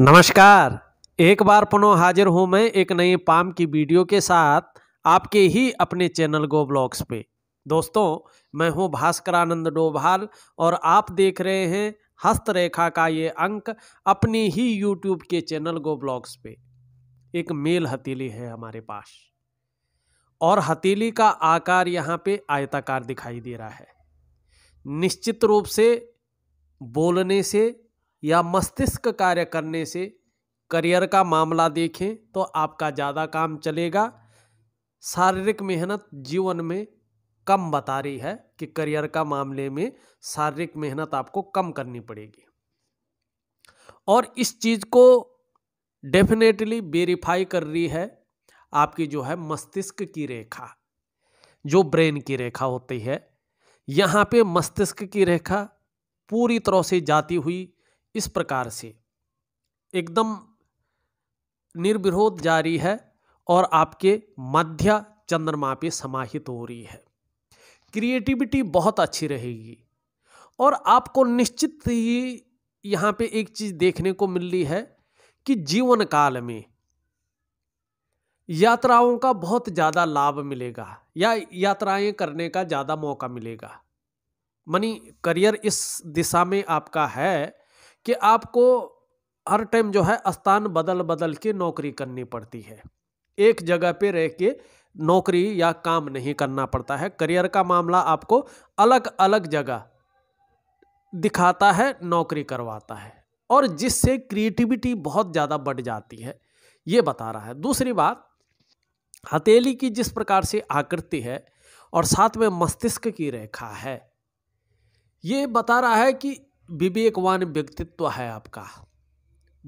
नमस्कार एक बार पुनः हाजिर हूं मैं एक नए पाम की वीडियो के साथ आपके ही अपने चैनल गो ब्लॉग्स पे दोस्तों मैं हूं भास्करानंद डोभाल और आप देख रहे हैं हस्तरेखा का ये अंक अपने ही यूट्यूब के चैनल गो ब्लॉग्स पे एक मेल हथेली है हमारे पास और हथेली का आकार यहाँ पे आयताकार दिखाई दे रहा है निश्चित रूप से बोलने से या मस्तिष्क कार्य करने से करियर का मामला देखें तो आपका ज़्यादा काम चलेगा शारीरिक मेहनत जीवन में कम बता रही है कि करियर का मामले में शारीरिक मेहनत आपको कम करनी पड़ेगी और इस चीज़ को डेफिनेटली वेरीफाई कर रही है आपकी जो है मस्तिष्क की रेखा जो ब्रेन की रेखा होती है यहाँ पे मस्तिष्क की रेखा पूरी तरह से जाती हुई इस प्रकार से एकदम निर्विरोध जारी है और आपके मध्य चंद्रमा पे समाहित हो रही है क्रिएटिविटी बहुत अच्छी रहेगी और आपको निश्चित ही यहाँ पे एक चीज देखने को मिल रही है कि जीवन काल में यात्राओं का बहुत ज़्यादा लाभ मिलेगा या यात्राएं करने का ज़्यादा मौका मिलेगा मनी करियर इस दिशा में आपका है कि आपको हर टाइम जो है स्थान बदल बदल के नौकरी करनी पड़ती है एक जगह पे रह के नौकरी या काम नहीं करना पड़ता है करियर का मामला आपको अलग अलग जगह दिखाता है नौकरी करवाता है और जिससे क्रिएटिविटी बहुत ज़्यादा बढ़ जाती है ये बता रहा है दूसरी बात हथेली की जिस प्रकार से आकृति है और साथ में मस्तिष्क की रेखा है ये बता रहा है कि विवेकवान व्यक्तित्व है आपका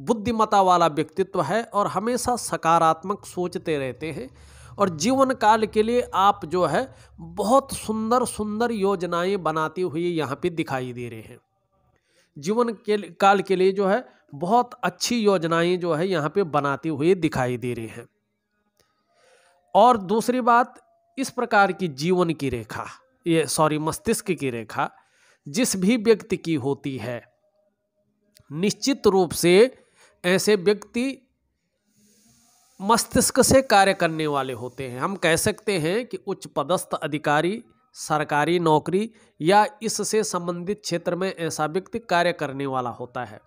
बुद्धिमता वाला व्यक्तित्व है और हमेशा सकारात्मक सोचते रहते हैं और जीवन काल के लिए आप जो है बहुत सुंदर सुंदर योजनाएं बनाती हुई यहाँ पे दिखाई दे रहे हैं जीवन के काल के लिए जो है बहुत अच्छी योजनाएं जो है यहाँ पे बनाती हुई दिखाई दे रही हैं और दूसरी बात इस प्रकार की जीवन की रेखा ये सॉरी मस्तिष्क की रेखा जिस भी व्यक्ति की होती है निश्चित रूप से ऐसे व्यक्ति मस्तिष्क से कार्य करने वाले होते हैं हम कह सकते हैं कि उच्च पदस्थ अधिकारी सरकारी नौकरी या इससे संबंधित क्षेत्र में ऐसा व्यक्ति कार्य करने वाला होता है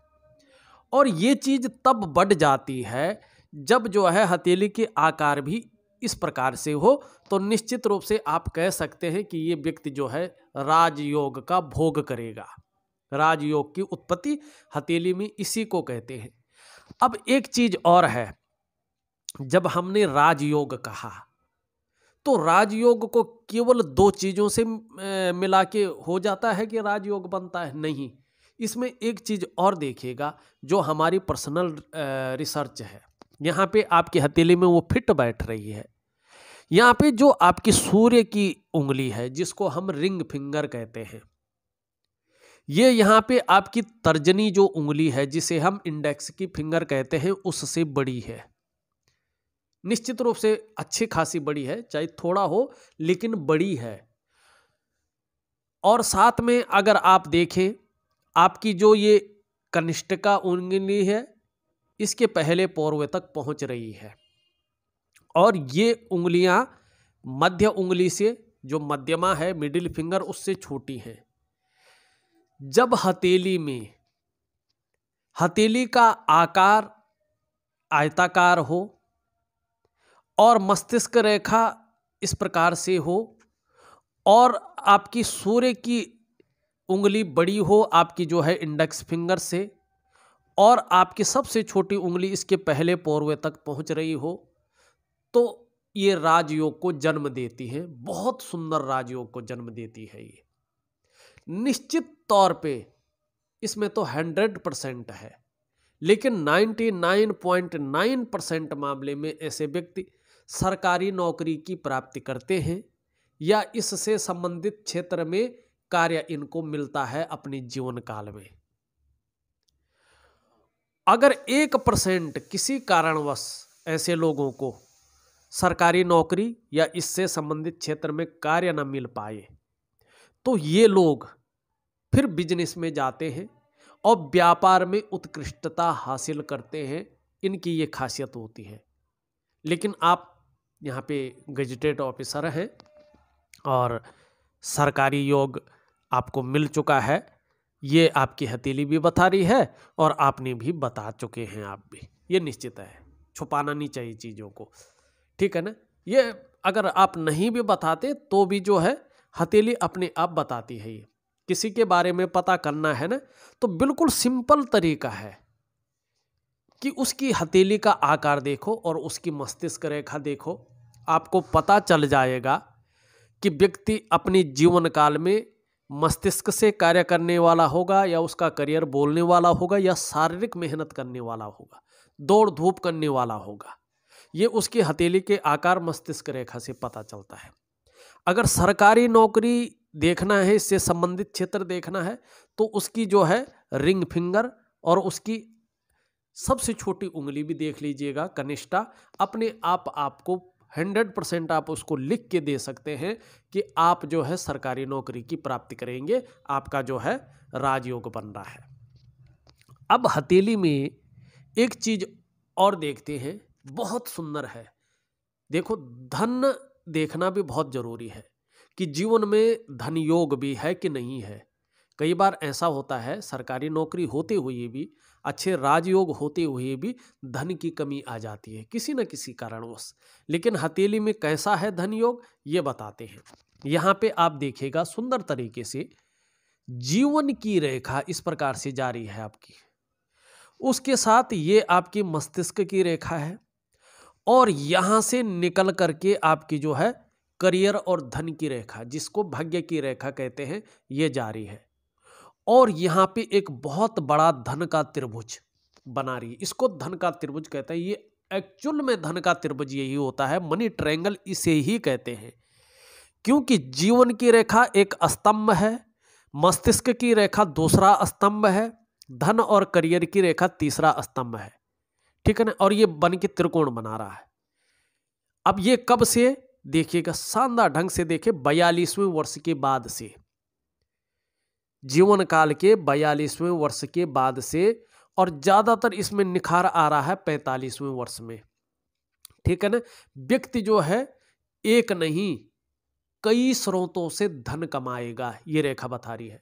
और ये चीज़ तब बढ़ जाती है जब जो है हथेली के आकार भी इस प्रकार से हो तो निश्चित रूप से आप कह सकते हैं कि ये व्यक्ति जो है राजयोग का भोग करेगा राजयोग की उत्पत्ति हथेली में इसी को कहते हैं अब एक चीज और है जब हमने राजयोग कहा तो राजयोग को केवल दो चीज़ों से मिला के हो जाता है कि राजयोग बनता है नहीं इसमें एक चीज़ और देखिएगा जो हमारी पर्सनल रिसर्च है यहाँ पे आपकी हथेली में वो फिट बैठ रही है यहाँ पे जो आपकी सूर्य की उंगली है जिसको हम रिंग फिंगर कहते हैं ये यहाँ पे आपकी तर्जनी जो उंगली है जिसे हम इंडेक्स की फिंगर कहते हैं उससे बड़ी है निश्चित रूप से अच्छी खासी बड़ी है चाहे थोड़ा हो लेकिन बड़ी है और साथ में अगर आप देखें आपकी जो ये कनिष्ठ का उंगली है इसके पहले पौर्व तक पहुंच रही है और ये उंगलियां मध्य उंगली से जो मध्यमा है मिडिल फिंगर उससे छोटी हैं जब हथेली में हथेली का आकार आयताकार हो और मस्तिष्क रेखा इस प्रकार से हो और आपकी सूर्य की उंगली बड़ी हो आपकी जो है इंडेक्स फिंगर से और आपकी सबसे छोटी उंगली इसके पहले पौरवे तक पहुंच रही हो तो ये राजयोग को जन्म देती है बहुत सुंदर राजयोग को जन्म देती है ये निश्चित तौर पे इसमें तो हंड्रेड परसेंट है लेकिन ninety nine point nine percent मामले में ऐसे व्यक्ति सरकारी नौकरी की प्राप्ति करते हैं या इससे संबंधित क्षेत्र में कार्य इनको मिलता है अपने जीवन काल में अगर एक परसेंट किसी कारणवश ऐसे लोगों को सरकारी नौकरी या इससे संबंधित क्षेत्र में कार्य न मिल पाए तो ये लोग फिर बिजनेस में जाते हैं और व्यापार में उत्कृष्टता हासिल करते हैं इनकी ये खासियत होती है लेकिन आप यहाँ पे गजटेड ऑफिसर हैं और सरकारी योग आपको मिल चुका है ये आपकी हथेली भी बता रही है और आपने भी बता चुके हैं आप भी ये निश्चित है छुपाना नहीं चाहिए चीज़ों को ठीक है ना ये अगर आप नहीं भी बताते तो भी जो है हथेली अपने आप बताती है ये किसी के बारे में पता करना है ना तो बिल्कुल सिंपल तरीका है कि उसकी हथेली का आकार देखो और उसकी मस्तिष्क रेखा देखो आपको पता चल जाएगा कि व्यक्ति अपनी जीवन काल में मस्तिष्क से कार्य करने वाला होगा या उसका करियर बोलने वाला होगा या शारीरिक मेहनत करने वाला होगा दौड़ धूप करने वाला होगा ये उसकी हथेली के आकार मस्तिष्क रेखा से पता चलता है अगर सरकारी नौकरी देखना है इससे संबंधित क्षेत्र देखना है तो उसकी जो है रिंग फिंगर और उसकी सबसे छोटी उंगली भी देख लीजिएगा कनिष्ठा अपने आप आपको हंड्रेड परसेंट आप उसको लिख के दे सकते हैं कि आप जो है सरकारी नौकरी की प्राप्ति करेंगे आपका जो है राजयोग बन रहा है अब हथेली में एक चीज़ और देखते हैं बहुत सुंदर है देखो धन देखना भी बहुत जरूरी है कि जीवन में धन योग भी है कि नहीं है कई बार ऐसा होता है सरकारी नौकरी होते हुए भी अच्छे राजयोग होते हुए भी धन की कमी आ जाती है किसी न किसी कारणवश लेकिन हथेली में कैसा है धन योग ये बताते हैं यहाँ पे आप देखेगा सुंदर तरीके से जीवन की रेखा इस प्रकार से जारी है आपकी उसके साथ ये आपकी मस्तिष्क की रेखा है और यहाँ से निकल करके आपकी जो है करियर और धन की रेखा जिसको भाग्य की रेखा कहते हैं ये जारी है और यहाँ पे एक बहुत बड़ा धन का त्रिभुज बना रही है इसको धन का त्रिभुज कहते हैं ये एक्चुअल में धन का त्रिभुज यही होता है मनी ट्रैंगल इसे ही कहते हैं क्योंकि जीवन की रेखा एक स्तंभ है मस्तिष्क की रेखा दूसरा स्तंभ है धन और करियर की रेखा तीसरा स्तंभ है ठीक है ना और ये बन के त्रिकोण बना रहा है अब ये कब से देखिएगा शानदार ढंग से देखे बयालीसवें वर्ष के बाद से जीवन काल के बयालीसवें वर्ष के बाद से और ज़्यादातर इसमें निखार आ रहा है पैंतालीसवें वर्ष में ठीक है ना व्यक्ति जो है एक नहीं कई स्रोतों से धन कमाएगा ये रेखा बता रही है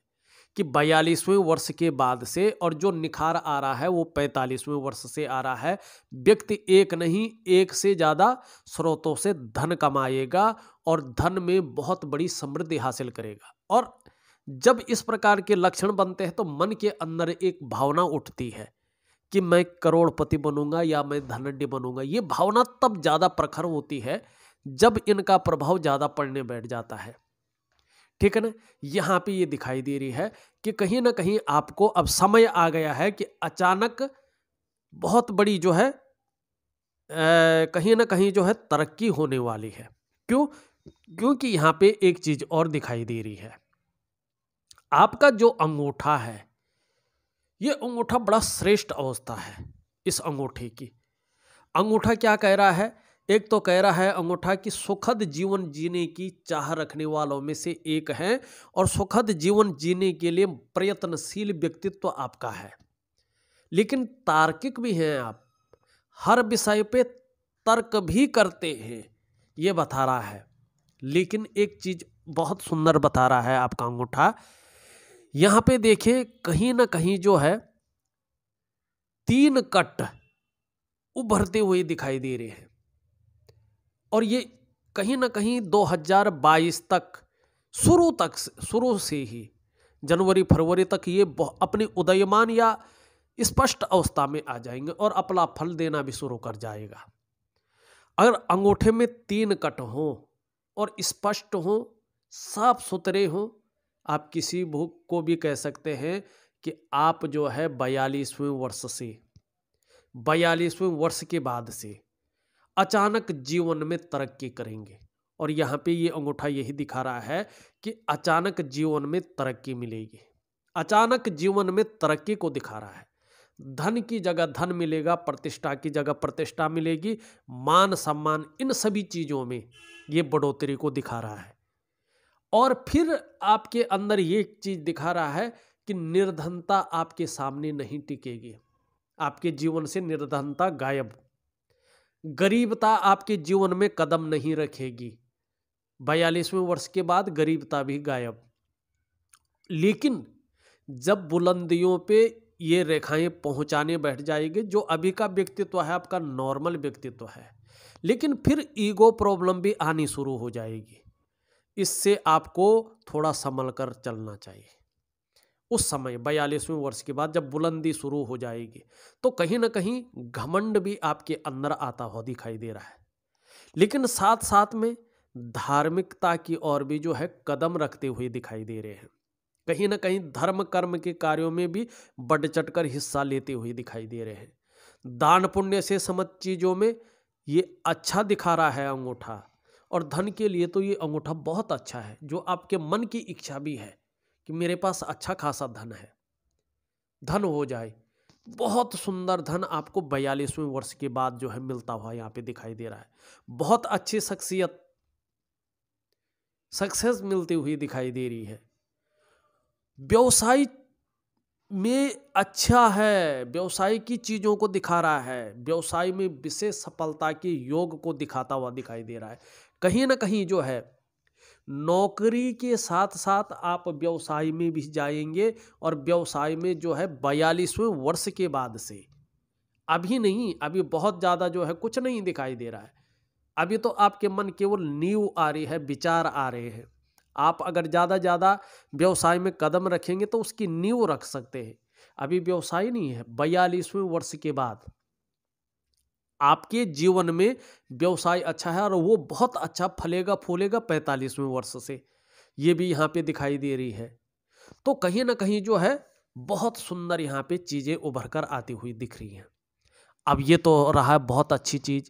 कि बयालीसवें वर्ष के बाद से और जो निखार आ रहा है वो पैंतालीसवें वर्ष से आ रहा है व्यक्ति एक नहीं एक से ज़्यादा स्रोतों से धन कमाएगा और धन में बहुत बड़ी समृद्धि हासिल करेगा और जब इस प्रकार के लक्षण बनते हैं तो मन के अंदर एक भावना उठती है कि मैं करोड़पति बनूंगा या मैं धनड्य बनूंगा ये भावना तब ज़्यादा प्रखर होती है जब इनका प्रभाव ज़्यादा पड़ने बैठ जाता है ठीक है ना यहाँ पे ये दिखाई दे रही है कि कहीं ना कहीं आपको अब समय आ गया है कि अचानक बहुत बड़ी जो है कहीं ना कहीं जो है तरक्की होने वाली है क्यों क्योंकि यहाँ पे एक चीज और दिखाई दे रही है आपका जो अंगूठा है ये अंगूठा बड़ा श्रेष्ठ अवस्था है इस अंगूठे की अंगूठा क्या कह रहा है एक तो कह रहा है अंगूठा कि सुखद जीवन जीने की चाह रखने वालों में से एक है और सुखद जीवन जीने के लिए प्रयत्नशील व्यक्तित्व तो आपका है लेकिन तार्किक भी हैं आप हर विषय पे तर्क भी करते हैं ये बता रहा है लेकिन एक चीज बहुत सुंदर बता रहा है आपका अंगूठा यहाँ पे देखें कहीं ना कहीं जो है तीन कट उभरते हुए दिखाई दे रहे हैं और ये कहीं ना कहीं 2022 तक शुरू तक शुरू से ही जनवरी फरवरी तक ये अपने उदयमान या स्पष्ट अवस्था में आ जाएंगे और अपना फल देना भी शुरू कर जाएगा अगर अंगूठे में तीन कट हो और स्पष्ट हो साफ सुथरे हों आप किसी भूख को भी कह सकते हैं कि आप जो है बयालीसवें वर्ष से बयालीसवें वर्ष के बाद से अचानक जीवन में तरक्की करेंगे और यहाँ पे ये अंगूठा यही दिखा रहा है कि अचानक जीवन में तरक्की मिलेगी अचानक जीवन में तरक्की को दिखा रहा है धन की जगह धन मिलेगा प्रतिष्ठा की जगह प्रतिष्ठा मिलेगी मान सम्मान इन सभी चीज़ों में ये बढ़ोतरी को दिखा रहा है और फिर आपके अंदर ये चीज़ दिखा रहा है कि निर्धनता आपके सामने नहीं टिकेगी आपके जीवन से निर्धनता गायब गरीबता आपके जीवन में कदम नहीं रखेगी बयालीसवें वर्ष के बाद गरीबता भी गायब लेकिन जब बुलंदियों पे ये रेखाएं पहुंचाने बैठ जाएगी जो अभी का व्यक्तित्व है आपका नॉर्मल व्यक्तित्व है लेकिन फिर ईगो प्रॉब्लम भी आनी शुरू हो जाएगी इससे आपको थोड़ा संभल कर चलना चाहिए उस समय बयालीसवें वर्ष के बाद जब बुलंदी शुरू हो जाएगी तो कहीं ना कहीं घमंड भी आपके अंदर आता हुआ दिखाई दे रहा है लेकिन साथ साथ में धार्मिकता की ओर भी जो है कदम रखते हुए दिखाई दे रहे हैं कहीं ना कहीं धर्म कर्म के कार्यों में भी बढ़ चढ़ कर हिस्सा लेते हुए दिखाई दे रहे हैं दान पुण्य से समझ चीज़ों में ये अच्छा दिखा रहा है अंगूठा और धन के लिए तो ये अंगूठा बहुत अच्छा है जो आपके मन की इच्छा भी है कि मेरे पास अच्छा खासा धन है धन हो जाए बहुत सुंदर धन आपको बयालीसवें वर्ष के बाद जो है मिलता हुआ यहाँ पे दिखाई दे रहा है बहुत अच्छी शख्सियत सक्सेस मिलती हुई दिखाई दे रही है व्यवसाय में अच्छा है व्यवसाय की चीज़ों को दिखा रहा है व्यवसाय में विशेष सफलता के योग को दिखाता हुआ दिखाई दे रहा है कहीं ना कहीं जो है नौकरी के साथ साथ आप व्यवसाय में भी जाएंगे और व्यवसाय में जो है बयालीसवें वर्ष के बाद से अभी नहीं अभी बहुत ज़्यादा जो है कुछ नहीं दिखाई दे रहा है अभी तो आपके मन केवल नींव आ रही है विचार आ रहे हैं आप अगर ज़्यादा ज़्यादा व्यवसाय में कदम रखेंगे तो उसकी नींव रख सकते हैं अभी व्यवसाय नहीं है बयालीसवें वर्ष के बाद आपके जीवन में व्यवसाय अच्छा है और वो बहुत अच्छा फलेगा फूलेगा पैंतालीसवें वर्ष से ये भी यहाँ पे दिखाई दे रही है तो कहीं ना कहीं जो है बहुत सुंदर यहाँ पे चीज़ें उभर कर आती हुई दिख रही हैं अब ये तो रहा है बहुत अच्छी चीज़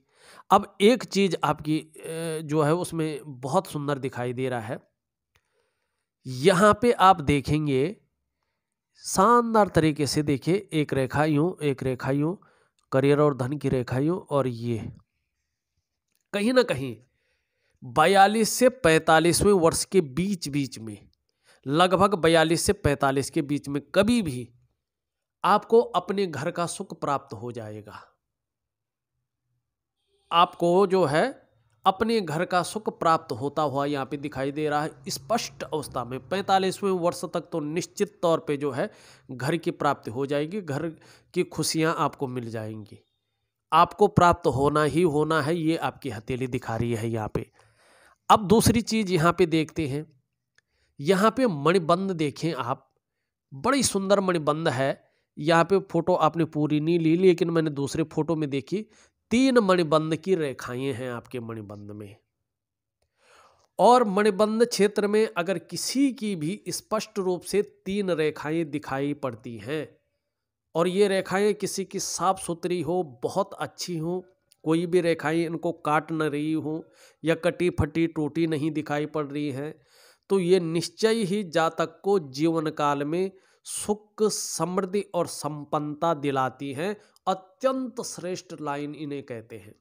अब एक चीज़ आपकी जो है उसमें बहुत सुंदर दिखाई दे रहा है यहाँ पे आप देखेंगे शानदार तरीके से देखिए एक रेखा यूँ एक रेखा यूँ करियर और धन की रेखाइयों और ये कहीं ना कहीं बयालीस से पैंतालीसवें वर्ष के बीच बीच में लगभग बयालीस से पैंतालीस के बीच में कभी भी आपको अपने घर का सुख प्राप्त हो जाएगा आपको जो है अपने घर का सुख प्राप्त होता हुआ यहाँ पे दिखाई दे रहा है स्पष्ट अवस्था में पैंतालीसवें वर्ष तक तो निश्चित तौर पे जो है घर की प्राप्ति हो जाएगी घर की खुशियाँ आपको मिल जाएंगी आपको प्राप्त होना ही होना है ये आपकी हथेली दिखा रही है यहाँ पे अब दूसरी चीज़ यहाँ पे देखते हैं यहाँ पे मणिबंध देखें आप बड़ी सुंदर मणिबंध है यहाँ पे फोटो आपने पूरी नहीं ली लेकिन मैंने दूसरे फोटो में देखी तीन मणिबंध की रेखाएं हैं आपके मणिबंध में और मणिबंध क्षेत्र में अगर किसी की भी स्पष्ट रूप से तीन रेखाएं दिखाई पड़ती हैं और ये रेखाएं किसी की साफ सुथरी हो बहुत अच्छी हो कोई भी रेखाएं इनको काट न रही हो या कटी फटी टूटी नहीं दिखाई पड़ रही हैं तो ये निश्चय ही जातक को जीवन काल में सुख समृद्धि और संपन्नता दिलाती हैं अत्यंत श्रेष्ठ लाइन इन्हें कहते हैं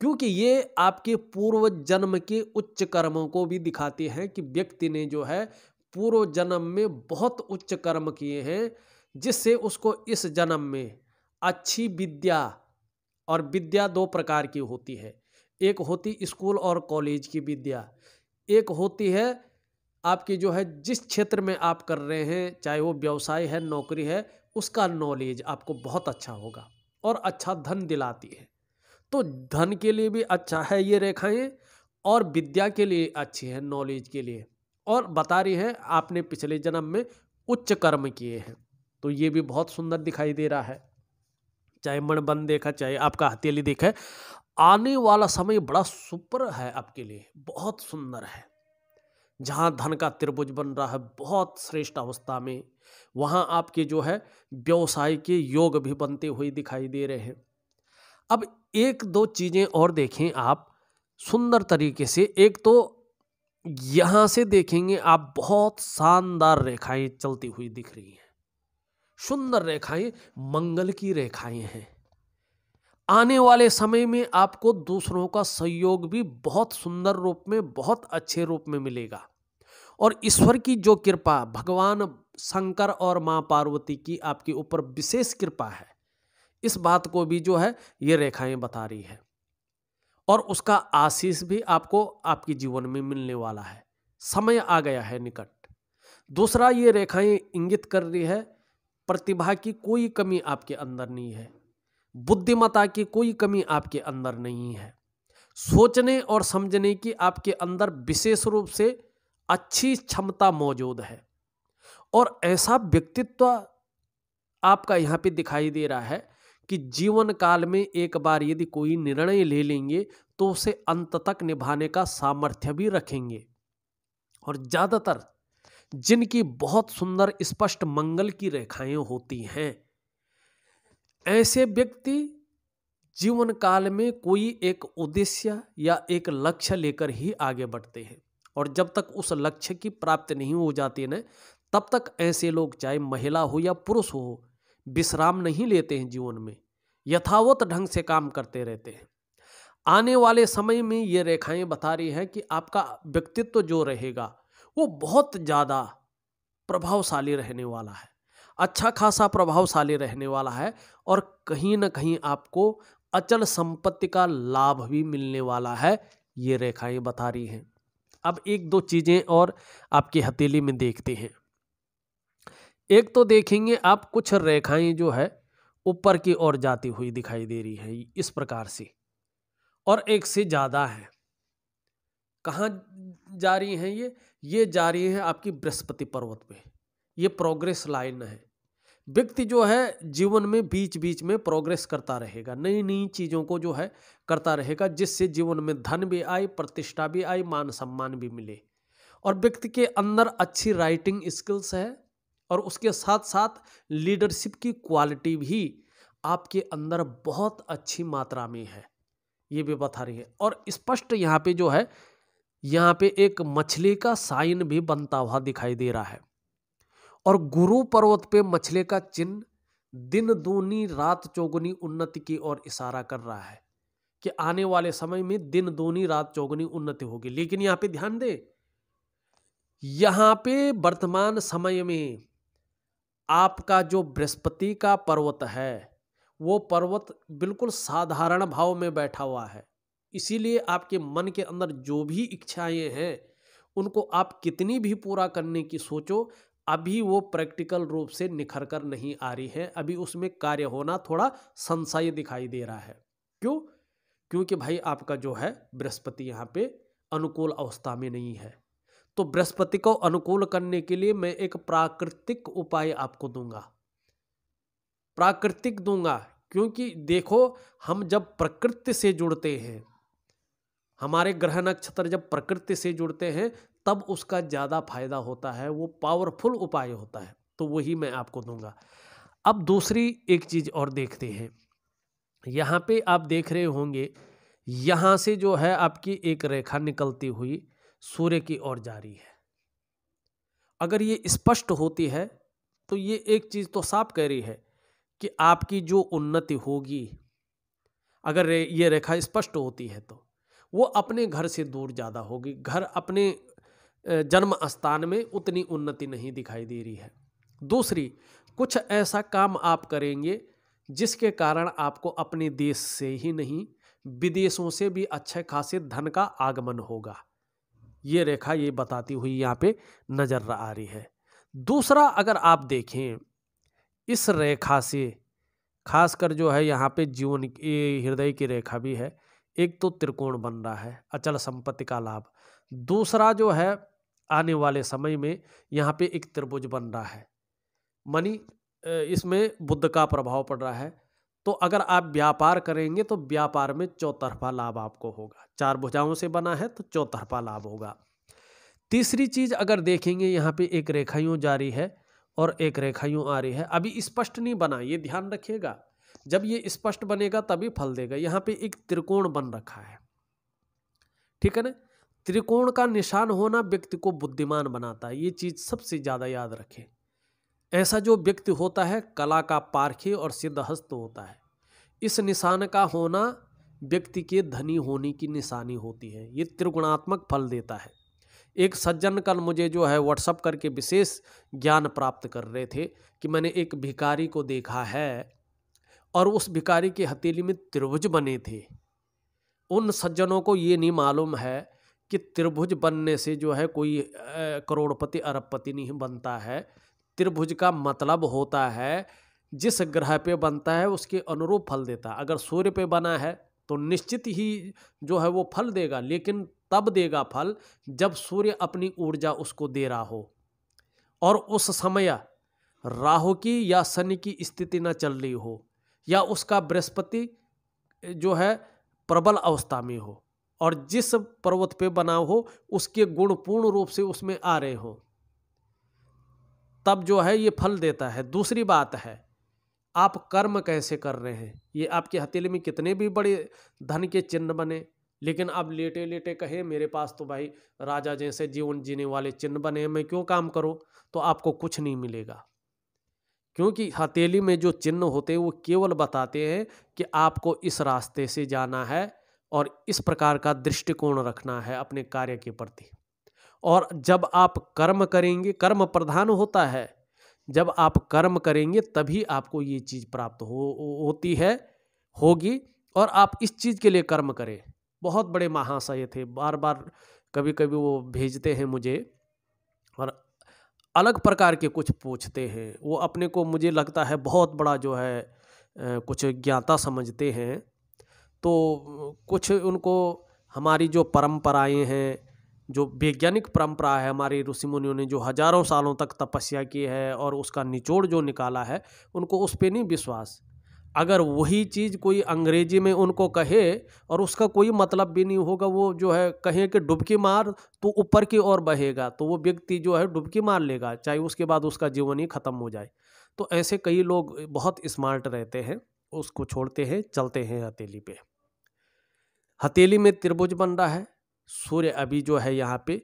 क्योंकि ये आपके पूर्व जन्म के उच्च कर्मों को भी दिखाती हैं कि व्यक्ति ने जो है पूर्व जन्म में बहुत उच्च कर्म किए हैं जिससे उसको इस जन्म में अच्छी विद्या और विद्या दो प्रकार की होती है एक होती स्कूल और कॉलेज की विद्या एक होती है आपकी जो है जिस क्षेत्र में आप कर रहे हैं चाहे वो व्यवसाय है नौकरी है उसका नॉलेज आपको बहुत अच्छा होगा और अच्छा धन दिलाती है तो धन के लिए भी अच्छा है ये रेखाएं और विद्या के लिए अच्छी है नॉलेज के लिए और बता रही है आपने पिछले जन्म में उच्च कर्म किए हैं तो ये भी बहुत सुंदर दिखाई दे रहा है चाहे मणबन देखा चाहे आपका हथेली देखा आने वाला समय बड़ा सुपर है आपके लिए बहुत सुंदर है जहाँ धन का त्रिभुज बन रहा है बहुत श्रेष्ठ अवस्था में वहाँ आपके जो है व्यवसाय के योग भी बनते हुए दिखाई दे रहे हैं अब एक दो चीज़ें और देखें आप सुंदर तरीके से एक तो यहाँ से देखेंगे आप बहुत शानदार रेखाएं चलती हुई दिख रही हैं सुंदर रेखाएं मंगल की रेखाएं हैं आने वाले समय में आपको दूसरों का सहयोग भी बहुत सुंदर रूप में बहुत अच्छे रूप में मिलेगा और ईश्वर की जो कृपा भगवान शंकर और माँ पार्वती की आपके ऊपर विशेष कृपा है इस बात को भी जो है ये रेखाएं बता रही है और उसका आशीष भी आपको आपके जीवन में मिलने वाला है समय आ गया है निकट दूसरा ये रेखाएं इंगित कर रही है प्रतिभा की कोई कमी आपके अंदर नहीं है बुद्धिमता की कोई कमी आपके अंदर नहीं है सोचने और समझने की आपके अंदर विशेष रूप से अच्छी क्षमता मौजूद है और ऐसा व्यक्तित्व आपका यहाँ पे दिखाई दे रहा है कि जीवन काल में एक बार यदि कोई निर्णय ले लेंगे तो उसे अंत तक निभाने का सामर्थ्य भी रखेंगे और ज़्यादातर जिनकी बहुत सुंदर स्पष्ट मंगल की रेखाएं होती हैं ऐसे व्यक्ति जीवन काल में कोई एक उद्देश्य या एक लक्ष्य लेकर ही आगे बढ़ते हैं और जब तक उस लक्ष्य की प्राप्ति नहीं हो जाती ना तब तक ऐसे लोग चाहे महिला हो या पुरुष हो विश्राम नहीं लेते हैं जीवन में यथावत ढंग से काम करते रहते हैं आने वाले समय में ये रेखाएं बता रही हैं कि आपका व्यक्तित्व जो रहेगा वो बहुत ज़्यादा प्रभावशाली रहने वाला है अच्छा खासा प्रभावशाली रहने वाला है और कहीं ना कहीं आपको अचल संपत्ति का लाभ भी मिलने वाला है ये रेखाएं बता रही हैं अब एक दो चीज़ें और आपकी हथेली में देखते हैं एक तो देखेंगे आप कुछ रेखाएं जो है ऊपर की ओर जाती हुई दिखाई दे रही हैं इस प्रकार से और एक से ज़्यादा है कहाँ जा रही हैं ये ये जा रही है आपकी बृहस्पति पर्वत पे ये प्रोग्रेस लाइन है व्यक्ति जो है जीवन में बीच बीच में प्रोग्रेस करता रहेगा नई नई चीज़ों को जो है करता रहेगा जिससे जीवन में धन भी आए प्रतिष्ठा भी आए मान सम्मान भी मिले और व्यक्ति के अंदर अच्छी राइटिंग स्किल्स है और उसके साथ साथ लीडरशिप की क्वालिटी भी आपके अंदर बहुत अच्छी मात्रा में है ये भी बता रही है और स्पष्ट यहाँ पे जो है यहाँ पे एक मछली का साइन भी बनता हुआ दिखाई दे रहा है और गुरु पर्वत पे मछले का चिन्ह दिन दूनी रात चौगुनी उन्नति की ओर इशारा कर रहा है कि आने वाले समय में दिन दूनी रात चौगुनी उन्नति होगी लेकिन यहाँ पे ध्यान दे यहाँ पे वर्तमान समय में आपका जो बृहस्पति का पर्वत है वो पर्वत बिल्कुल साधारण भाव में बैठा हुआ है इसीलिए आपके मन के अंदर जो भी इच्छाएं हैं उनको आप कितनी भी पूरा करने की सोचो अभी वो प्रैक्टिकल रूप से निखर कर नहीं आ रही है अभी उसमें कार्य होना थोड़ा संशय दिखाई दे रहा है क्यों क्योंकि भाई आपका जो है बृहस्पति यहाँ पे अनुकूल अवस्था में नहीं है तो बृहस्पति को अनुकूल करने के लिए मैं एक प्राकृतिक उपाय आपको दूंगा प्राकृतिक दूंगा क्योंकि देखो हम जब प्रकृति से जुड़ते हैं हमारे ग्रह नक्षत्र जब प्रकृति से जुड़ते हैं तब उसका ज़्यादा फायदा होता है वो पावरफुल उपाय होता है तो वही मैं आपको दूंगा अब दूसरी एक चीज़ और देखते हैं यहाँ पे आप देख रहे होंगे यहाँ से जो है आपकी एक रेखा निकलती हुई सूर्य की ओर जा रही है अगर ये स्पष्ट होती है तो ये एक चीज़ तो साफ कह रही है कि आपकी जो उन्नति होगी अगर ये रेखा स्पष्ट होती है तो वो अपने घर से दूर ज़्यादा होगी घर अपने जन्म स्थान में उतनी उन्नति नहीं दिखाई दे रही है दूसरी कुछ ऐसा काम आप करेंगे जिसके कारण आपको अपने देश से ही नहीं विदेशों से भी अच्छे खासे धन का आगमन होगा ये रेखा ये बताती हुई यहाँ पे नज़र आ रही है दूसरा अगर आप देखें इस रेखा से खासकर जो है यहाँ पे जीवन हृदय की रेखा भी है एक तो त्रिकोण बन रहा है अचल संपत्ति का लाभ दूसरा जो है आने वाले समय में यहाँ पे एक त्रिभुज बन रहा है मनी इसमें बुद्ध का प्रभाव पड़ रहा है तो अगर आप व्यापार करेंगे तो व्यापार में चौतरफा लाभ आपको होगा चार भुजाओं से बना है तो चौतरफा लाभ होगा तीसरी चीज अगर देखेंगे यहाँ पे एक रेखा यूँ जा रही है और एक रेखा यूँ आ रही है अभी स्पष्ट नहीं बना ये ध्यान रखिएगा जब ये स्पष्ट बनेगा तभी फल देगा यहाँ पे एक त्रिकोण बन रखा है ठीक है ना त्रिकोण का निशान होना व्यक्ति को बुद्धिमान बनाता है ये चीज़ सबसे ज़्यादा याद रखें ऐसा जो व्यक्ति होता है कला का पारखी और सिद्धहस्त होता है इस निशान का होना व्यक्ति के धनी होने की निशानी होती है ये त्रिगुणात्मक फल देता है एक सज्जन कल मुझे जो है व्हाट्सअप करके विशेष ज्ञान प्राप्त कर रहे थे कि मैंने एक भिखारी को देखा है और उस भिखारी की हथेली में त्रिभुज बने थे उन सज्जनों को ये नहीं मालूम है कि त्रिभुज बनने से जो है कोई करोड़पति अरबपति नहीं बनता है त्रिभुज का मतलब होता है जिस ग्रह पे बनता है उसके अनुरूप फल देता है अगर सूर्य पे बना है तो निश्चित ही जो है वो फल देगा लेकिन तब देगा फल जब सूर्य अपनी ऊर्जा उसको दे रहा हो और उस समय राहु की या शनि की स्थिति न चल रही हो या उसका बृहस्पति जो है प्रबल अवस्था में हो और जिस पर्वत पे बना हो उसके गुण पूर्ण रूप से उसमें आ रहे हो तब जो है ये फल देता है दूसरी बात है आप कर्म कैसे कर रहे हैं ये आपके हथेली में कितने भी बड़े धन के चिन्ह बने लेकिन आप लेटे लेटे कहे मेरे पास तो भाई राजा जैसे जीवन जीने वाले चिन्ह बने हैं मैं क्यों काम करूं तो आपको कुछ नहीं मिलेगा क्योंकि हथेली में जो चिन्ह होते हैं वो केवल बताते हैं कि आपको इस रास्ते से जाना है और इस प्रकार का दृष्टिकोण रखना है अपने कार्य के प्रति और जब आप कर्म करेंगे कर्म प्रधान होता है जब आप कर्म करेंगे तभी आपको ये चीज़ प्राप्त हो होती है होगी और आप इस चीज़ के लिए कर्म करें बहुत बड़े महाशय थे बार बार कभी कभी वो भेजते हैं मुझे और अलग प्रकार के कुछ पूछते हैं वो अपने को मुझे लगता है बहुत बड़ा जो है कुछ ज्ञाता समझते हैं तो कुछ उनको हमारी जो परम्पराएँ हैं जो वैज्ञानिक परंपरा है हमारी ऋषि मुनियों ने जो हजारों सालों तक तपस्या की है और उसका निचोड़ जो निकाला है उनको उस पर नहीं विश्वास अगर वही चीज़ कोई अंग्रेजी में उनको कहे और उसका कोई मतलब भी नहीं होगा वो जो है कहें कि डुबकी मार तो ऊपर की ओर बहेगा तो वो व्यक्ति जो है डुबकी मार लेगा चाहे उसके बाद उसका जीवन ही ख़त्म हो जाए तो ऐसे कई लोग बहुत स्मार्ट रहते हैं उसको छोड़ते हैं चलते हैं हथेली पे हथेली में त्रिभुज बन रहा है सूर्य अभी जो है यहाँ पे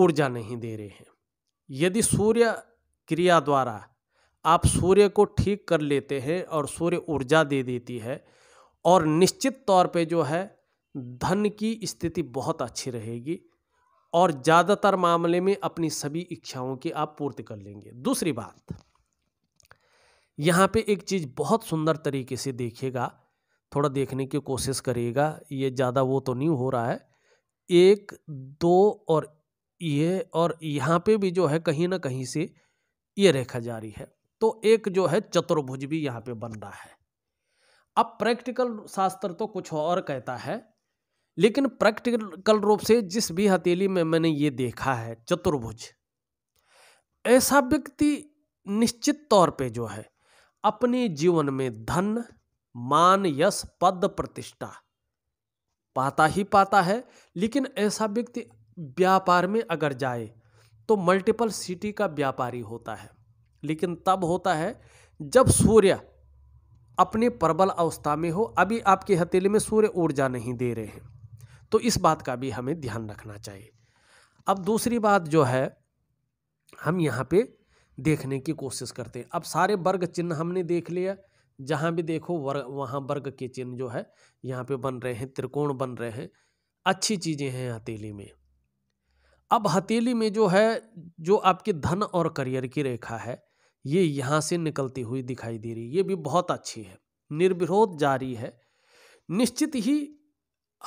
ऊर्जा नहीं दे रहे हैं यदि सूर्य क्रिया द्वारा आप सूर्य को ठीक कर लेते हैं और सूर्य ऊर्जा दे देती है और निश्चित तौर पे जो है धन की स्थिति बहुत अच्छी रहेगी और ज़्यादातर मामले में अपनी सभी इच्छाओं की आप पूर्ति कर लेंगे दूसरी बात यहाँ पे एक चीज़ बहुत सुंदर तरीके से देखिएगा थोड़ा देखने की कोशिश करिएगा ये ज़्यादा वो तो नहीं हो रहा है एक दो और ये और यहाँ पे भी जो है कहीं ना कहीं से ये रेखा जारी है तो एक जो है चतुर्भुज भी यहाँ पे बन रहा है अब प्रैक्टिकल शास्त्र तो कुछ और कहता है लेकिन प्रैक्टिकल रूप से जिस भी हथेली में मैंने ये देखा है चतुर्भुज ऐसा व्यक्ति निश्चित तौर पे जो है अपने जीवन में धन मान यश पद प्रतिष्ठा पाता ही पाता है लेकिन ऐसा व्यक्ति व्यापार में अगर जाए तो मल्टीपल सिटी का व्यापारी होता है लेकिन तब होता है जब सूर्य अपने प्रबल अवस्था में हो अभी आपके हथेली में सूर्य ऊर्जा नहीं दे रहे हैं तो इस बात का भी हमें ध्यान रखना चाहिए अब दूसरी बात जो है हम यहाँ पे देखने की कोशिश करते हैं अब सारे वर्ग चिन्ह हमने देख लिया जहाँ भी देखो वर्ग वहाँ वर्ग के चिन्ह जो है यहाँ पे बन रहे हैं त्रिकोण बन रहे हैं अच्छी चीज़ें हैं हथेली में अब हथेली में जो है जो आपके धन और करियर की रेखा है ये यहाँ से निकलती हुई दिखाई दे रही है ये भी बहुत अच्छी है निर्विरोध जारी है निश्चित ही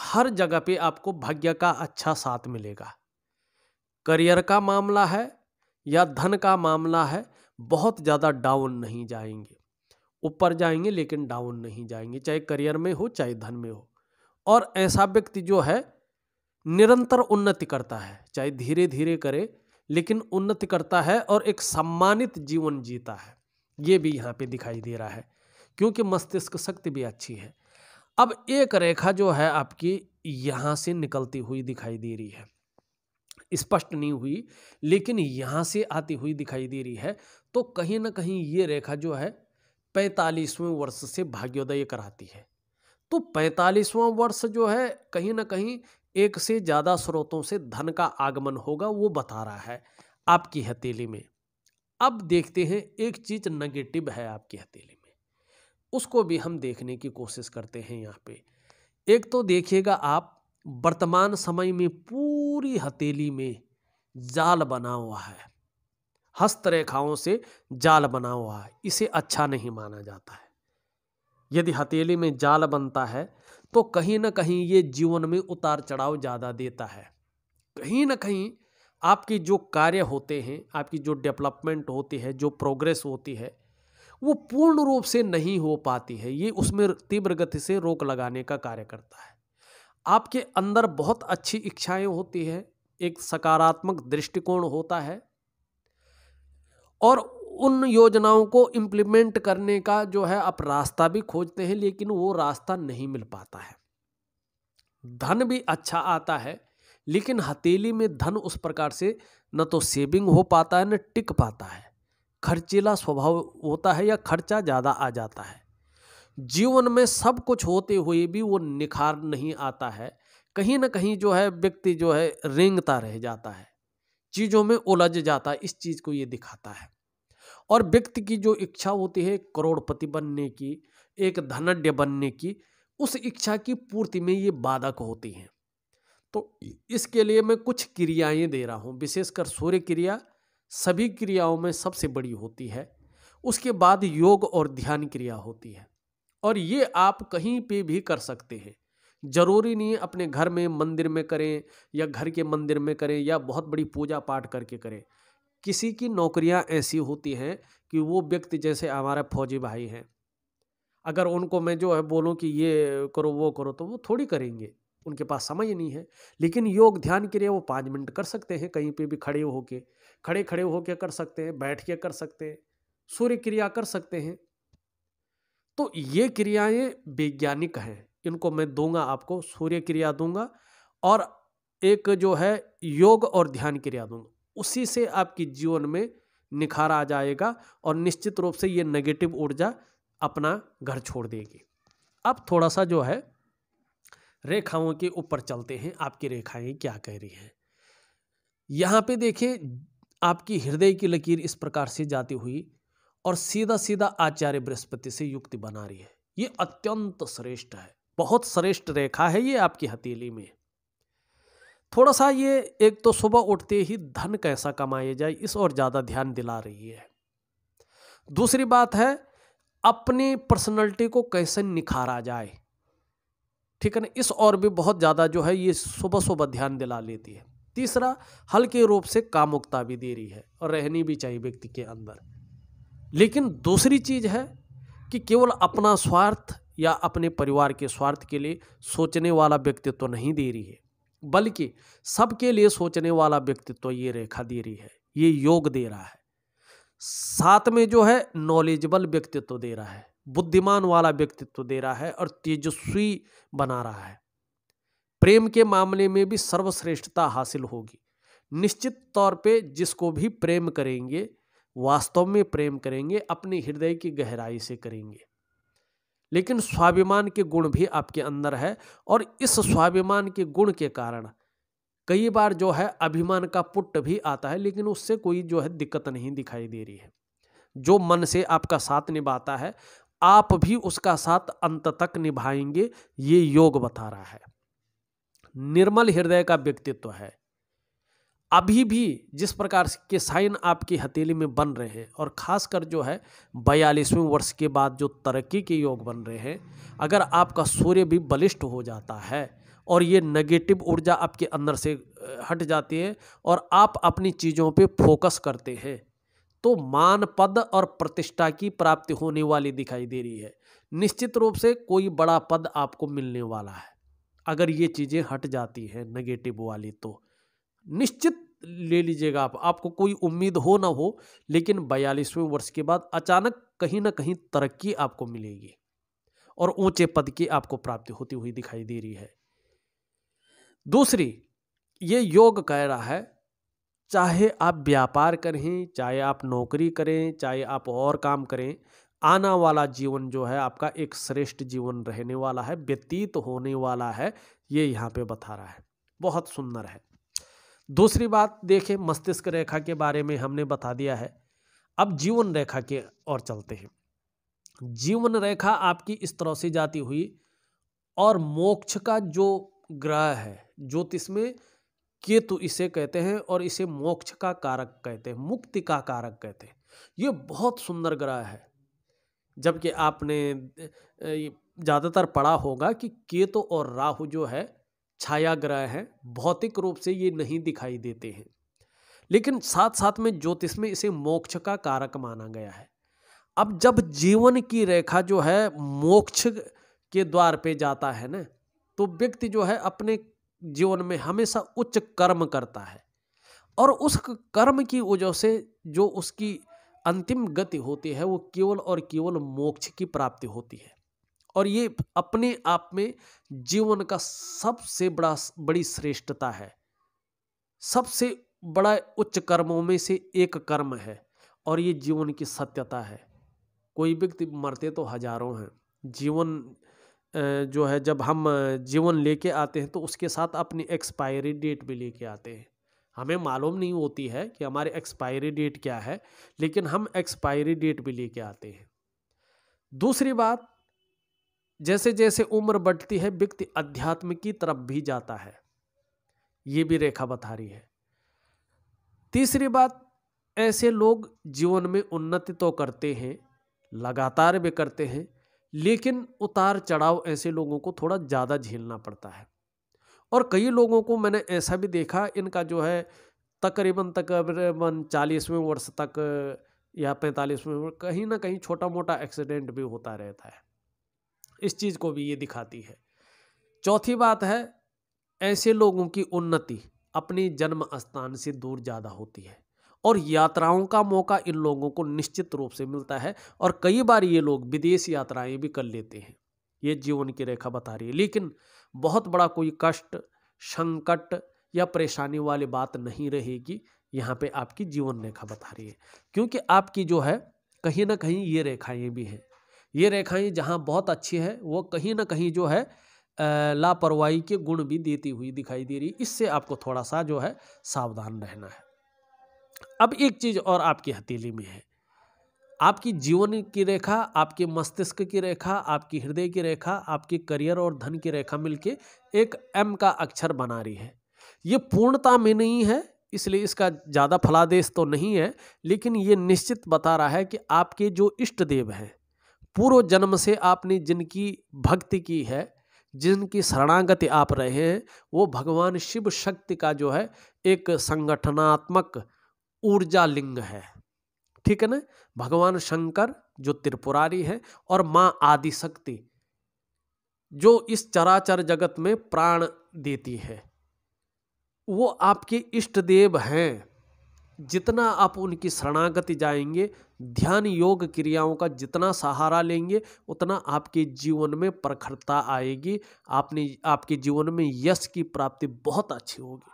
हर जगह पे आपको भाग्य का अच्छा साथ मिलेगा करियर का मामला है या धन का मामला है बहुत ज़्यादा डाउन नहीं जाएंगे ऊपर जाएंगे लेकिन डाउन नहीं जाएंगे चाहे करियर में हो चाहे धन में हो और ऐसा व्यक्ति जो है निरंतर उन्नति करता है चाहे धीरे धीरे करे लेकिन उन्नति करता है और एक सम्मानित जीवन जीता है ये भी यहाँ पे दिखाई दे रहा है क्योंकि मस्तिष्क शक्ति भी अच्छी है अब एक रेखा जो है आपकी यहाँ से निकलती हुई दिखाई दे रही है स्पष्ट नहीं हुई लेकिन यहाँ से आती हुई दिखाई दे रही है तो कहीं ना कहीं ये रेखा जो है पैंतालीसवें वर्ष से भाग्योदय कराती है तो पैंतालीसवां वर्ष जो है कहीं ना कहीं एक से ज़्यादा स्रोतों से धन का आगमन होगा वो बता रहा है आपकी हथेली में अब देखते हैं एक चीज़ नेगेटिव है आपकी हथेली में उसको भी हम देखने की कोशिश करते हैं यहाँ पे एक तो देखिएगा आप वर्तमान समय में पूरी हथेली में जाल बना हुआ है हस्तरेखाओं से जाल बना हुआ है इसे अच्छा नहीं माना जाता है यदि हथेली में जाल बनता है तो कहीं ना कहीं ये जीवन में उतार चढ़ाव ज़्यादा देता है कहीं ना कहीं आपके जो कार्य होते हैं आपकी जो डेवलपमेंट होती है जो प्रोग्रेस होती है वो पूर्ण रूप से नहीं हो पाती है ये उसमें तीव्र गति से रोक लगाने का कार्य करता है आपके अंदर बहुत अच्छी इच्छाएं होती है एक सकारात्मक दृष्टिकोण होता है और उन योजनाओं को इम्प्लीमेंट करने का जो है आप रास्ता भी खोजते हैं लेकिन वो रास्ता नहीं मिल पाता है धन भी अच्छा आता है लेकिन हथेली में धन उस प्रकार से न तो सेविंग हो पाता है न टिक पाता है खर्चीला स्वभाव होता है या खर्चा ज़्यादा आ जाता है जीवन में सब कुछ होते हुए भी वो निखार नहीं आता है कहीं ना कहीं जो है व्यक्ति जो है रेंगता रह जाता है चीज़ों में उलझ जाता है इस चीज़ को ये दिखाता है और व्यक्ति की जो इच्छा होती है करोड़पति बनने की एक धनड्य बनने की उस इच्छा की पूर्ति में ये बाधक होती हैं तो इसके लिए मैं कुछ क्रियाएं दे रहा हूँ विशेषकर सूर्य क्रिया सभी क्रियाओं में सबसे बड़ी होती है उसके बाद योग और ध्यान क्रिया होती है और ये आप कहीं पे भी कर सकते हैं ज़रूरी नहीं है अपने घर में मंदिर में करें या घर के मंदिर में करें या बहुत बड़ी पूजा पाठ करके करें किसी की नौकरियां ऐसी होती हैं कि वो व्यक्ति जैसे हमारे फौजी भाई हैं अगर उनको मैं जो है बोलूँ कि ये करो वो करो तो वो थोड़ी करेंगे उनके पास समय ही नहीं है लेकिन योग ध्यान के लिए वो पाँच मिनट कर सकते हैं कहीं पे भी खड़े होके खड़े खड़े होके कर सकते हैं बैठ के कर सकते हैं सूर्य क्रिया कर सकते हैं तो ये क्रियाएं वैज्ञानिक हैं इनको मैं दूंगा आपको सूर्य क्रिया दूंगा और एक जो है योग और ध्यान क्रिया दूंगा उसी से आपकी जीवन में निखार आ जाएगा और निश्चित रूप से ये नेगेटिव ऊर्जा अपना घर छोड़ देगी अब थोड़ा सा जो है रेखाओं के ऊपर चलते हैं आपकी रेखाएं क्या कह रही हैं यहाँ पे देखिए आपकी हृदय की लकीर इस प्रकार से जाती हुई और सीधा सीधा आचार्य बृहस्पति से युक्ति बना रही है ये अत्यंत श्रेष्ठ है बहुत श्रेष्ठ रेखा है ये आपकी हथेली में थोड़ा सा ये एक तो सुबह उठते ही धन कैसा कमाया जाए इस और ज़्यादा ध्यान दिला रही है दूसरी बात है अपनी पर्सनैलिटी को कैसे निखारा जाए ठीक है ना इस और भी बहुत ज़्यादा जो है ये सुबह सुबह ध्यान दिला लेती है तीसरा हल्के रूप से कामुकता भी दे रही है और रहनी भी चाहिए व्यक्ति के अंदर लेकिन दूसरी चीज़ है कि केवल अपना स्वार्थ या अपने परिवार के स्वार्थ के लिए सोचने वाला व्यक्तित्व तो नहीं दे रही है बल्कि सबके लिए सोचने वाला व्यक्तित्व तो ये रेखा दे रही है ये योग दे रहा है साथ में जो है नॉलेजेबल व्यक्तित्व तो दे रहा है बुद्धिमान वाला व्यक्तित्व दे रहा है और तेजस्वी बना रहा है प्रेम के मामले में भी सर्वश्रेष्ठता हासिल होगी निश्चित तौर पे जिसको भी प्रेम करेंगे वास्तव में प्रेम करेंगे अपने हृदय की गहराई से करेंगे लेकिन स्वाभिमान के गुण भी आपके अंदर है और इस स्वाभिमान के गुण के कारण कई बार जो है अभिमान का पुट भी आता है लेकिन उससे कोई जो है दिक्कत नहीं दिखाई दे रही है जो मन से आपका साथ निभाता है आप भी उसका साथ अंत तक निभाएंगे ये योग बता रहा है निर्मल हृदय का व्यक्तित्व है अभी भी जिस प्रकार के साइन आपकी हथेली में बन रहे हैं और ख़ासकर जो है बयालीसवें वर्ष के बाद जो तरक्की के योग बन रहे हैं अगर आपका सूर्य भी बलिष्ठ हो जाता है और ये नेगेटिव ऊर्जा आपके अंदर से हट जाती है और आप अपनी चीज़ों पे फोकस करते हैं तो मान पद और प्रतिष्ठा की प्राप्ति होने वाली दिखाई दे रही है निश्चित रूप से कोई बड़ा पद आपको मिलने वाला है अगर ये चीज़ें हट जाती हैं नेगेटिव वाली तो निश्चित ले लीजिएगा आप आपको कोई उम्मीद हो ना हो लेकिन बयालीसवें वर्ष के बाद अचानक कहीं ना कहीं तरक्की आपको मिलेगी और ऊंचे पद की आपको प्राप्ति होती हुई दिखाई दे रही है दूसरी ये योग कह रहा है चाहे आप व्यापार करें चाहे आप नौकरी करें चाहे आप और काम करें आना वाला जीवन जो है आपका एक श्रेष्ठ जीवन रहने वाला है व्यतीत होने वाला है ये यहाँ पे बता रहा है बहुत सुंदर है दूसरी बात देखें मस्तिष्क रेखा के बारे में हमने बता दिया है अब जीवन रेखा के और चलते हैं जीवन रेखा आपकी इस तरह से जाती हुई और मोक्ष का जो ग्रह है ज्योतिष में केतु इसे कहते हैं और इसे मोक्ष का कारक कहते हैं मुक्ति का कारक कहते हैं ये बहुत सुंदर ग्रह है जबकि आपने ज़्यादातर पढ़ा होगा कि केतु और राहु जो है छाया ग्रह हैं भौतिक रूप से ये नहीं दिखाई देते हैं लेकिन साथ साथ में ज्योतिष में इसे मोक्ष का कारक माना गया है अब जब जीवन की रेखा जो है मोक्ष के द्वार पे जाता है ना तो व्यक्ति जो है अपने जीवन में हमेशा उच्च कर्म करता है और उस कर्म की वजह से जो उसकी अंतिम गति होती है वो केवल और केवल मोक्ष की प्राप्ति होती है और ये अपने आप में जीवन का सबसे बड़ा बड़ी श्रेष्ठता है सबसे बड़ा उच्च कर्मों में से एक कर्म है और ये जीवन की सत्यता है कोई व्यक्ति मरते तो हजारों हैं जीवन जो है जब हम जीवन लेके आते हैं तो उसके साथ अपनी एक्सपायरी डेट भी लेके आते हैं हमें मालूम नहीं होती है कि हमारी एक्सपायरी डेट क्या है लेकिन हम एक्सपायरी डेट भी लेके आते हैं दूसरी बात जैसे जैसे उम्र बढ़ती है व्यक्ति अध्यात्म की तरफ भी जाता है ये भी रेखा बता रही है तीसरी बात ऐसे लोग जीवन में उन्नति तो करते हैं लगातार भी करते हैं लेकिन उतार चढ़ाव ऐसे लोगों को थोड़ा ज़्यादा झेलना पड़ता है और कई लोगों को मैंने ऐसा भी देखा इनका जो है तकरीबन तकरीबन चालीसवें वर्ष तक या पैंतालीसवें कहीं ना कहीं छोटा मोटा एक्सीडेंट भी होता रहता है इस चीज़ को भी ये दिखाती है चौथी बात है ऐसे लोगों की उन्नति अपनी जन्म स्थान से दूर ज़्यादा होती है और यात्राओं का मौका इन लोगों को निश्चित रूप से मिलता है और कई बार ये लोग विदेश यात्राएं भी कर लेते हैं ये जीवन की रेखा बता रही है लेकिन बहुत बड़ा कोई कष्ट संकट या परेशानी वाली बात नहीं रहेगी यहाँ पे आपकी जीवन रेखा बता रही है क्योंकि आपकी जो है कहीं ना कहीं ये रेखाएं भी हैं ये रेखाएं जहाँ बहुत अच्छी है वो कहीं ना कहीं जो है लापरवाही के गुण भी देती हुई दिखाई दे रही इससे आपको थोड़ा सा जो है सावधान रहना है अब एक चीज़ और आपकी हथेली में है आपकी जीवन की रेखा आपके मस्तिष्क की रेखा आपकी हृदय की रेखा आपके करियर और धन की रेखा मिलके एक एम का अक्षर बना रही है ये पूर्णता में नहीं है इसलिए इसका ज़्यादा फलादेश तो नहीं है लेकिन ये निश्चित बता रहा है कि आपके जो इष्ट देव हैं पूर्व जन्म से आपने जिनकी भक्ति की है जिनकी शरणागति आप रहे हैं वो भगवान शिव शक्ति का जो है एक संगठनात्मक ऊर्जा लिंग है ठीक है ना भगवान शंकर जो त्रिपुरारी है और माँ आदिशक्ति जो इस चराचर जगत में प्राण देती है वो आपके इष्ट देव हैं जितना आप उनकी शरणागति जाएंगे ध्यान योग क्रियाओं का जितना सहारा लेंगे उतना आपके जीवन में प्रखरता आएगी आपने आपके जीवन में यश की प्राप्ति बहुत अच्छी होगी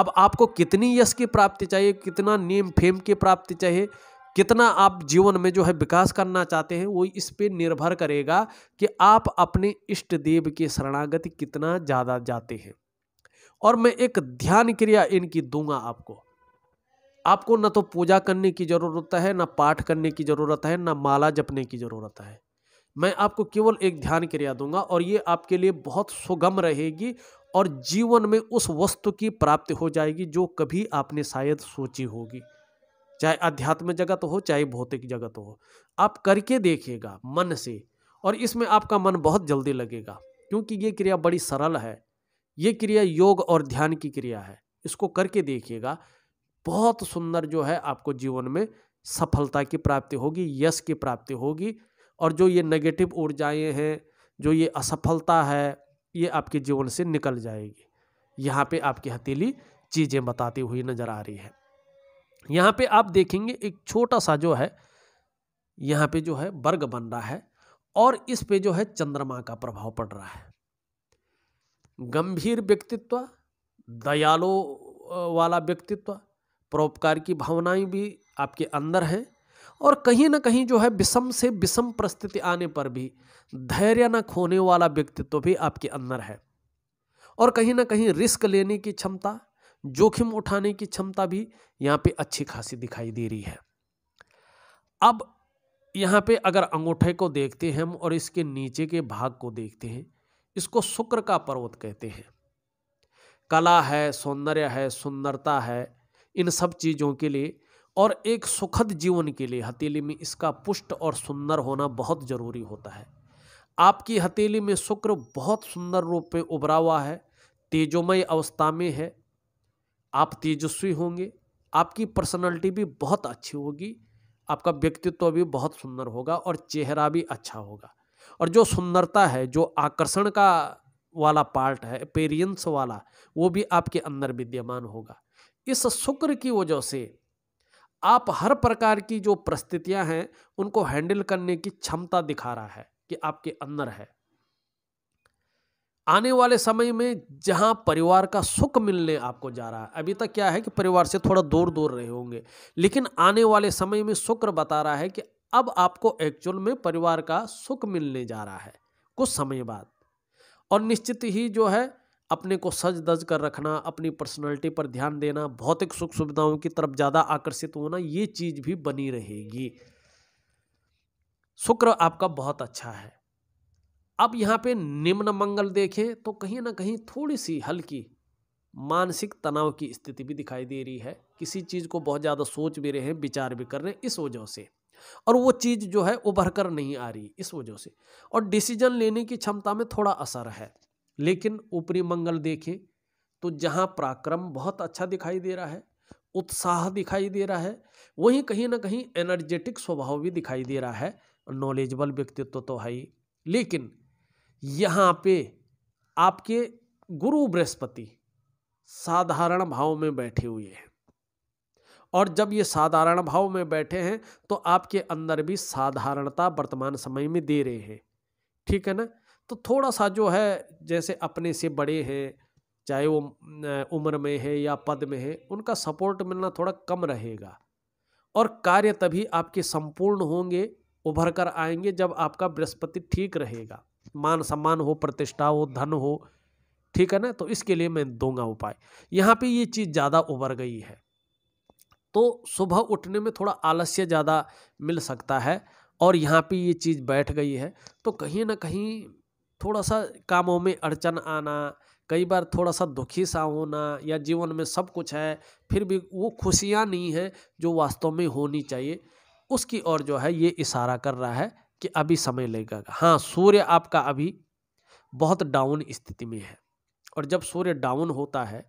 अब आपको कितनी यश की प्राप्ति चाहिए कितना नेम फेम की प्राप्ति चाहिए कितना आप जीवन में जो है विकास करना चाहते हैं वो इस पे निर्भर करेगा कि आप अपने इष्ट देव के शरणागति कितना ज़्यादा जाते हैं और मैं एक ध्यान क्रिया इनकी दूंगा आपको आपको ना तो पूजा करने की ज़रूरत है ना पाठ करने की ज़रूरत है ना माला जपने की ज़रूरत है मैं आपको केवल एक ध्यान क्रिया दूंगा और ये आपके लिए बहुत सुगम रहेगी और जीवन में उस वस्तु की प्राप्ति हो जाएगी जो कभी आपने शायद सोची होगी चाहे अध्यात्म जगत हो चाहे भौतिक जगत हो आप करके देखिएगा मन से और इसमें आपका मन बहुत जल्दी लगेगा क्योंकि ये क्रिया बड़ी सरल है ये क्रिया योग और ध्यान की क्रिया है इसको करके देखिएगा बहुत सुंदर जो है आपको जीवन में सफलता की प्राप्ति होगी यश की प्राप्ति होगी और जो ये नेगेटिव ऊर्जाएं हैं जो ये असफलता है ये आपके जीवन से निकल जाएगी यहाँ पे आपकी हथेली चीज़ें बताती हुई नज़र आ रही है यहाँ पे आप देखेंगे एक छोटा सा जो है यहाँ पे जो है वर्ग बन रहा है और इस पे जो है चंद्रमा का प्रभाव पड़ रहा है गंभीर व्यक्तित्व दयालु वाला व्यक्तित्व परोपकार की भावनाएं भी आपके अंदर हैं और कहीं ना कहीं जो है विषम से विषम परिस्थिति आने पर भी धैर्य न खोने वाला व्यक्तित्व तो भी आपके अंदर है और कहीं ना कहीं रिस्क लेने की क्षमता जोखिम उठाने की क्षमता भी यहाँ पे अच्छी खासी दिखाई दे रही है अब यहाँ पे अगर अंगूठे को देखते हैं हम और इसके नीचे के भाग को देखते हैं इसको शुक्र का पर्वत कहते हैं कला है सौंदर्य है सुंदरता है इन सब चीज़ों के लिए और एक सुखद जीवन के लिए हथेली में इसका पुष्ट और सुंदर होना बहुत ज़रूरी होता है आपकी हथेली में शुक्र बहुत सुंदर रूप में उभरा हुआ है तेजोमय अवस्था में है आप तेजस्वी होंगे आपकी पर्सनालिटी भी बहुत अच्छी होगी आपका व्यक्तित्व भी बहुत सुंदर होगा और चेहरा भी अच्छा होगा और जो सुंदरता है जो आकर्षण का वाला पार्ट है पेरियंस वाला वो भी आपके अंदर विद्यमान होगा इस शुक्र की वजह से आप हर प्रकार की जो परिस्थितियां हैं उनको हैंडल करने की क्षमता दिखा रहा है कि आपके अंदर है आने वाले समय में जहां परिवार का सुख मिलने आपको जा रहा है अभी तक क्या है कि परिवार से थोड़ा दूर दूर रहे होंगे लेकिन आने वाले समय में शुक्र बता रहा है कि अब आपको एक्चुअल में परिवार का सुख मिलने जा रहा है कुछ समय बाद और निश्चित ही जो है अपने को सज दज कर रखना अपनी पर्सनैलिटी पर ध्यान देना भौतिक सुख सुविधाओं की तरफ ज़्यादा आकर्षित होना ये चीज़ भी बनी रहेगी शुक्र आपका बहुत अच्छा है अब यहाँ पे निम्न मंगल देखें तो कहीं ना कहीं थोड़ी सी हल्की मानसिक तनाव की स्थिति भी दिखाई दे रही है किसी चीज़ को बहुत ज़्यादा सोच भी रहे हैं विचार भी कर रहे हैं इस वजह से और वो चीज़ जो है उभर कर नहीं आ रही इस वजह से और डिसीजन लेने की क्षमता में थोड़ा असर है लेकिन ऊपरी मंगल देखें तो जहाँ पराक्रम बहुत अच्छा दिखाई दे रहा है उत्साह दिखाई दे रहा है वहीं कहीं ना कहीं एनर्जेटिक स्वभाव भी दिखाई दे रहा है नॉलेजबल व्यक्तित्व तो है ही लेकिन यहाँ पे आपके गुरु बृहस्पति साधारण भाव में बैठे हुए हैं और जब ये साधारण भाव में बैठे हैं तो आपके अंदर भी साधारणता वर्तमान समय में दे रहे हैं ठीक है ना तो थोड़ा सा जो है जैसे अपने से बड़े हैं चाहे वो उम्र में है या पद में है उनका सपोर्ट मिलना थोड़ा कम रहेगा और कार्य तभी आपके संपूर्ण होंगे उभर कर आएंगे जब आपका बृहस्पति ठीक रहेगा मान सम्मान हो प्रतिष्ठा हो धन हो ठीक है ना तो इसके लिए मैं दूंगा उपाय यहाँ पे ये चीज़ ज़्यादा उभर गई है तो सुबह उठने में थोड़ा आलस्य ज़्यादा मिल सकता है और यहाँ पे ये चीज़ बैठ गई है तो कहीं ना कहीं थोड़ा सा कामों में अड़चन आना कई बार थोड़ा सा दुखी सा होना या जीवन में सब कुछ है फिर भी वो खुशियाँ नहीं हैं जो वास्तव में होनी चाहिए उसकी ओर जो है ये इशारा कर रहा है कि अभी समय लगेगा हाँ सूर्य आपका अभी बहुत डाउन स्थिति में है और जब सूर्य डाउन होता है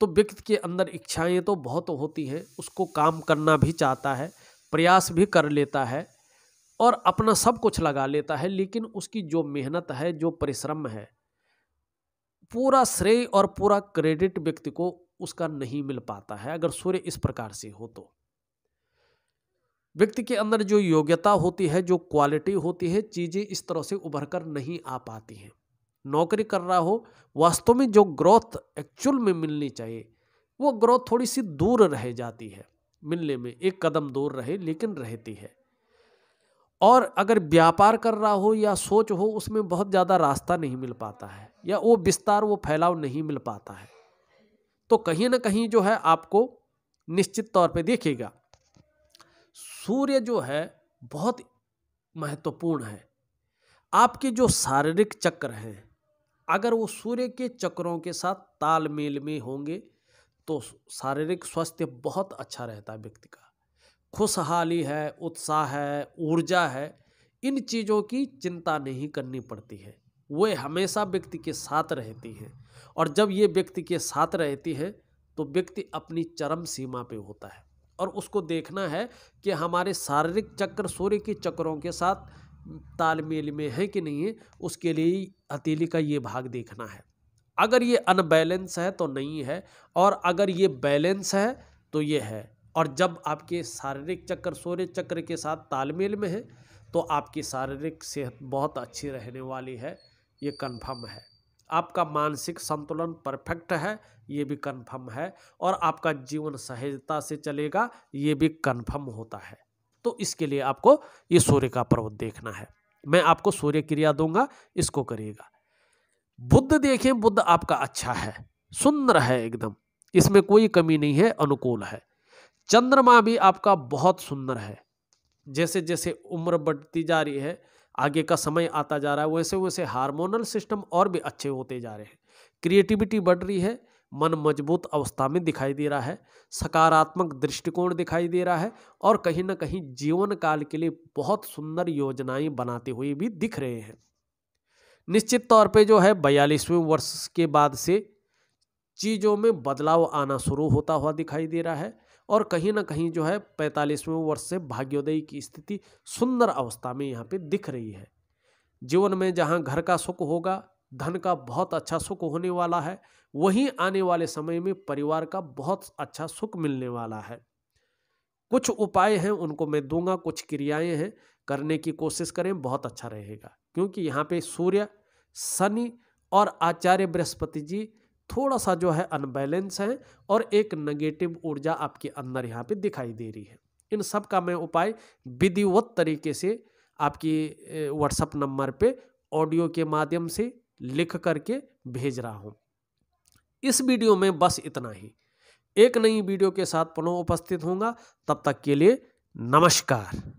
तो व्यक्ति के अंदर इच्छाएं तो बहुत होती हैं उसको काम करना भी चाहता है प्रयास भी कर लेता है और अपना सब कुछ लगा लेता है लेकिन उसकी जो मेहनत है जो परिश्रम है पूरा श्रेय और पूरा क्रेडिट व्यक्ति को उसका नहीं मिल पाता है अगर सूर्य इस प्रकार से हो तो व्यक्ति के अंदर जो योग्यता होती है जो क्वालिटी होती है चीज़ें इस तरह से उभर कर नहीं आ पाती हैं नौकरी कर रहा हो वास्तव में जो ग्रोथ एक्चुअल में मिलनी चाहिए वो ग्रोथ थोड़ी सी दूर रह जाती है मिलने में एक कदम दूर रहे लेकिन रहती है और अगर व्यापार कर रहा हो या सोच हो उसमें बहुत ज़्यादा रास्ता नहीं मिल पाता है या वो विस्तार वो फैलाव नहीं मिल पाता है तो कहीं ना कहीं जो है आपको निश्चित तौर पे देखेगा सूर्य जो है बहुत महत्वपूर्ण है आपके जो शारीरिक चक्र हैं अगर वो सूर्य के चक्रों के साथ तालमेल में होंगे तो शारीरिक स्वास्थ्य बहुत अच्छा रहता है व्यक्ति का खुशहाली है उत्साह है ऊर्जा है इन चीज़ों की चिंता नहीं करनी पड़ती है वे हमेशा व्यक्ति के साथ रहती हैं और जब ये व्यक्ति के साथ रहती हैं तो व्यक्ति अपनी चरम सीमा पे होता है और उसको देखना है कि हमारे शारीरिक चक्र सूर्य के चक्रों के साथ तालमेल में है कि नहीं है उसके लिए हथेली का ये भाग देखना है अगर ये अनबैलेंस है तो नहीं है और अगर ये बैलेंस है तो ये है और जब आपके शारीरिक चक्र सूर्य चक्र के साथ तालमेल में है तो आपकी शारीरिक सेहत बहुत अच्छी रहने वाली है ये कन्फर्म है आपका मानसिक संतुलन परफेक्ट है ये भी कन्फर्म है और आपका जीवन सहजता से चलेगा ये भी कन्फर्म होता है तो इसके लिए आपको ये सूर्य का पर्वत देखना है मैं आपको सूर्य क्रिया दूंगा इसको करिएगा बुद्ध देखें बुद्ध आपका अच्छा है सुंदर है एकदम इसमें कोई कमी नहीं है अनुकूल है चंद्रमा भी आपका बहुत सुंदर है जैसे जैसे उम्र बढ़ती जा रही है आगे का समय आता जा रहा है वैसे वैसे हार्मोनल सिस्टम और भी अच्छे होते जा रहे हैं क्रिएटिविटी बढ़ रही है मन मजबूत अवस्था में दिखाई दे रहा है सकारात्मक दृष्टिकोण दिखाई दे रहा है और कहीं ना कहीं जीवन काल के लिए बहुत सुंदर योजनाएं बनाते हुए भी दिख रहे हैं निश्चित तौर पे जो है बयालीसवें वर्ष के बाद से चीज़ों में बदलाव आना शुरू होता हुआ दिखाई दे रहा है और कहीं ना कहीं जो है पैंतालीसवें वर्ष से भाग्योदय की स्थिति सुंदर अवस्था में यहाँ पे दिख रही है जीवन में जहाँ घर का सुख होगा धन का बहुत अच्छा सुख होने वाला है वहीं आने वाले समय में परिवार का बहुत अच्छा सुख मिलने वाला है कुछ उपाय हैं उनको मैं दूंगा कुछ क्रियाएं हैं करने की कोशिश करें बहुत अच्छा रहेगा क्योंकि यहाँ पे सूर्य शनि और आचार्य बृहस्पति जी थोड़ा सा जो है अनबैलेंस है और एक नेगेटिव ऊर्जा आपके अंदर यहाँ पे दिखाई दे रही है इन सब का मैं उपाय विधिवत तरीके से आपकी व्हाट्सअप नंबर पे ऑडियो के माध्यम से लिख करके भेज रहा हूँ इस वीडियो में बस इतना ही एक नई वीडियो के साथ पुनः उपस्थित होंगे तब तक के लिए नमस्कार